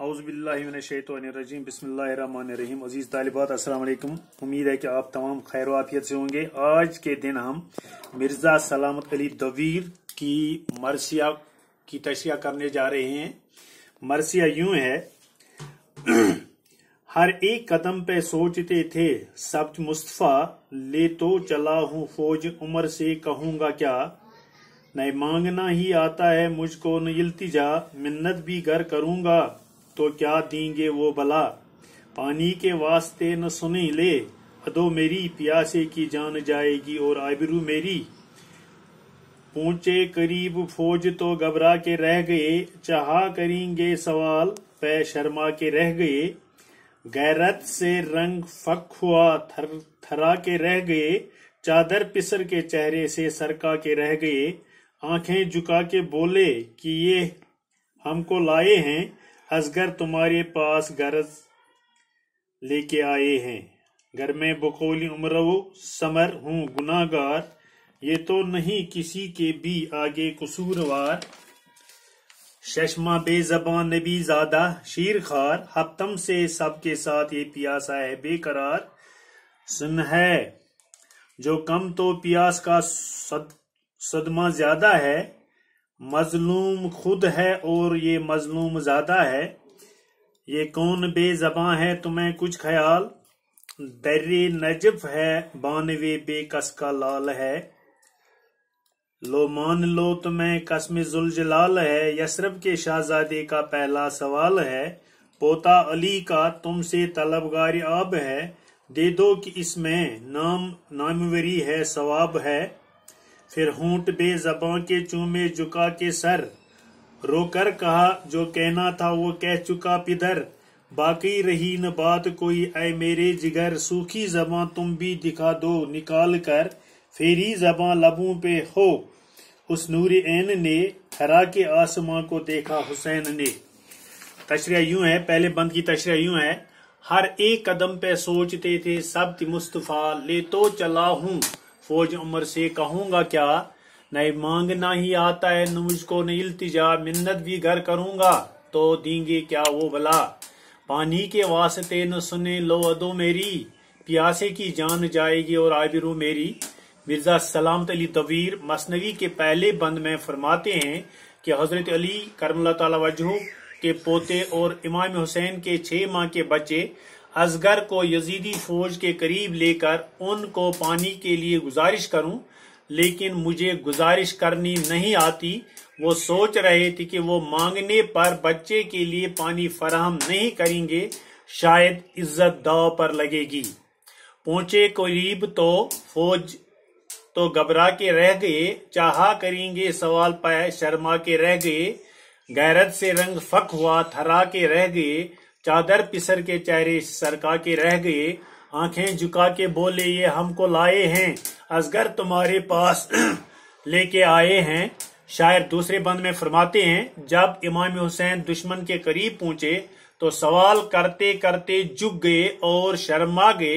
हाउसबिल्लाशैतरजीम बसमीम अज़ीज़ तालिबात असलम उम्मीद है कि आप तमाम खैर वाफियत से होंगे आज के दिन हम मिर्ज़ा सलामत अली दवीर की मरसिया की तशिया करने जा रहे हैं मरसिया यूं है हर एक कदम पे सोचते थे सब्ज मुस्तफ़ा ले तो चला हूँ फौज उमर से कहूँगा क्या नहीं मांगना ही आता है मुझको नहीं इल्तिजा मिन्नत भी घर करूँगा तो क्या देंगे वो भला पानी के वास्ते न सुने ले अदो मेरी प्यासे की जान जाएगी और आबरू मेरी पहुंचे करीब फौज तो घबरा के रह गए चाह करेंगे सवाल पै शर्मा के रह गए गैरत से रंग फक हुआ थर थरा के रह गए चादर पिसर के चेहरे से सरका के रह गए आंखें झुका के बोले कि ये हमको लाए हैं असगर तुम्हारे पास गरज लेके आए हैं घर में बकौली उम्र समर हूँ गुनागार ये तो नहीं किसी के भी आगे कसूरवार शशमा बेजबान नबी ज्यादा शीर खार हफ्तम से सबके साथ ये प्यासा है बेकरार सुन है जो कम तो प्यास का सद, सदमा ज्यादा है मजलूम खुद है और ये मजलूम ज़्यादा है ये कौन बेजबां है तुम्हें कुछ ख्याल दर्रे नजफ है बानवे बेकस का लाल है लो मान लो तुम्हें कसम जुलजलाल है यसरब के शाहजादे का पहला सवाल है पोता अली का तुमसे तलबगार आब है दे दो कि इसमें नाम नामवरी है सवाब है फिर बे जबा के चूमे झुका के सर रोकर कहा जो कहना था वो कह चुका पिधर बाकी रही न बात कोई आए मेरे जिगर सूखी जबां तुम भी दिखा दो निकाल कर फेरी जबां लबों पे हो उस नूर ऐन ने हरा के आसमां को देखा हुसैन ने तशरिया यूं है पहले बंद की तशरिया यूं है हर एक कदम पे सोचते थे सब मुस्तफ़ा ले तो चला हूं फौज उमर से कहूँगा क्या नहीं मांगना ही आता है न मुझको न इल्तिजा मिन्नत भी घर करूंगा तो देंगे क्या वो भला पानी के वास्ते न सुने लो अदो मेरी प्यासे की जान जाएगी और आबिरू मेरी मिर्जा सलामत अली तवीर मसनवी के पहले बंद में फरमाते हैं कि हजरत अली तला वजह के पोते और इमाम हुसैन के छह माह के बच्चे असगर को यजीदी फौज के करीब लेकर उनको पानी के लिए गुजारिश करूं लेकिन मुझे गुजारिश करनी नहीं आती वो सोच रहे थे कि वो मांगने पर बच्चे के लिए पानी फराहम नहीं करेंगे शायद इज्जत दाव पर लगेगी पहुंचे करीब तो फौज तो घबरा के रह गए चाहा करेंगे सवाल पाए शर्मा के रह गए गैरत से रंग फक हुआ थरा के रह गए चादर पिसर के चेहरे सरका के रह गए आंखें झुका के बोले ये हमको लाए हैं असगर तुम्हारे पास लेके आए हैं शायर दूसरे बंद में फरमाते हैं जब इमाम हुसैन दुश्मन के करीब पहुंचे तो सवाल करते करते झुक गए और शर्मा गए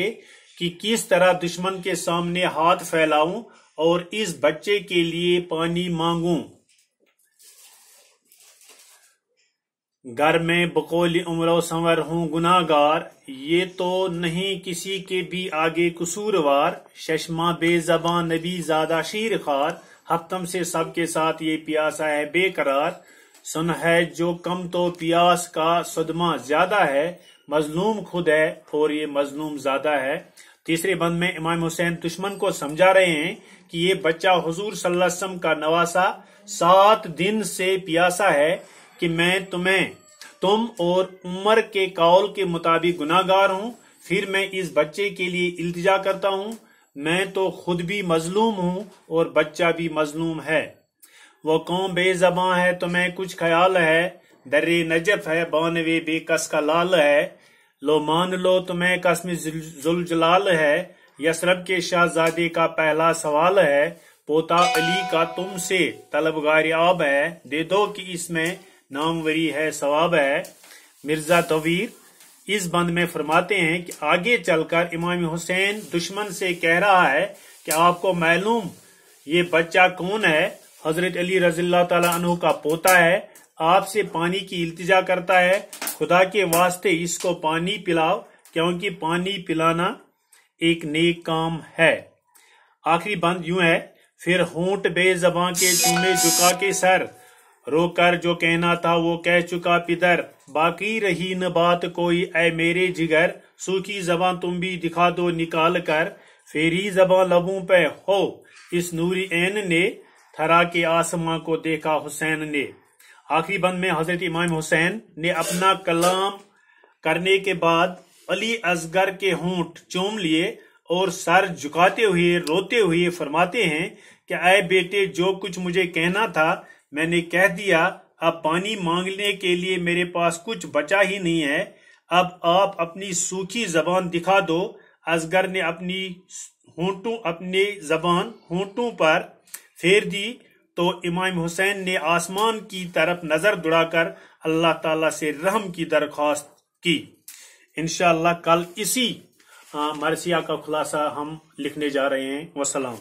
कि किस तरह दुश्मन के सामने हाथ फैलाऊं और इस बच्चे के लिए पानी मांगूं घर में बकोली उम्र संवर हूँ गुनागार ये तो नहीं किसी के भी आगे कसूरवार शशमा बेजबान नबी ज्यादा शीर खार हफ्तम से सबके साथ ये प्यासा है बेकरार सुन है जो कम तो प्यास का सदमा ज्यादा है मजलूम खुद है और ये मजलूम ज्यादा है तीसरे बंद में इमाम हुसैन दुश्मन को समझा रहे हैं कि ये बच्चा हजूर सल्लासम का नवासा सात दिन से प्यासा है कि मैं तुम्हें तुम और उम्र के कौल के मुताबिक गुनागार हूँ फिर मैं इस बच्चे के लिए इल्तिजा करता हूँ मैं तो खुद भी मजलूम हूँ और बच्चा भी मजलूम है वो कौम बेजबा है तुम्हें कुछ ख्याल है दर्रे नजफ है बानवे बेकस का लाल है लो मान लो तुम्हें कसम जुलजलाल है यसरब के शाहजादे का पहला सवाल है पोता अली का तुमसे तलबगार आब है दे दो कि इसमें नामवरी है सवाब है मिर्जा तवीर इस बंद में फरमाते हैं कि आगे चलकर इमाम हुसैन दुश्मन से कह रहा है कि आपको मालूम ये बच्चा कौन है हजरत अली रजील्ला तु का पोता है आपसे पानी की इल्तिजा करता है खुदा के वास्ते इसको पानी पिलाओ क्योंकि पानी पिलाना एक नेक काम है आखिरी बंद यूं है फिर होंठ बेजबां के चूमे झुका के सर रोकर जो कहना था वो कह चुका पिदर बाकी रही न बात कोई ऐ मेरे जिगर सूखी जबान तुम भी दिखा दो निकाल कर फेरी जबान लबों पे हो इस नूरी ऐन ने थरा के आसमां को देखा हुसैन ने आखिरी बंद में हजरत इमाम हुसैन ने अपना कलाम करने के बाद अली असगर के होंठ चूम लिए और सर झुकाते हुए रोते हुए फरमाते हैं कि आए बेटे जो कुछ मुझे कहना था मैंने कह दिया अब पानी मांगने के लिए मेरे पास कुछ बचा ही नहीं है अब आप अपनी सूखी जबान दिखा दो असगर ने अपनी होंठों अपने जबान होंठों पर फेर दी तो इमाम हुसैन ने आसमान की तरफ नजर दुड़ाकर अल्लाह ताला से रहम की दरख्वास्त की इनशाला कल इसी मरसिया का खुलासा हम लिखने जा रहे हैं वसलाम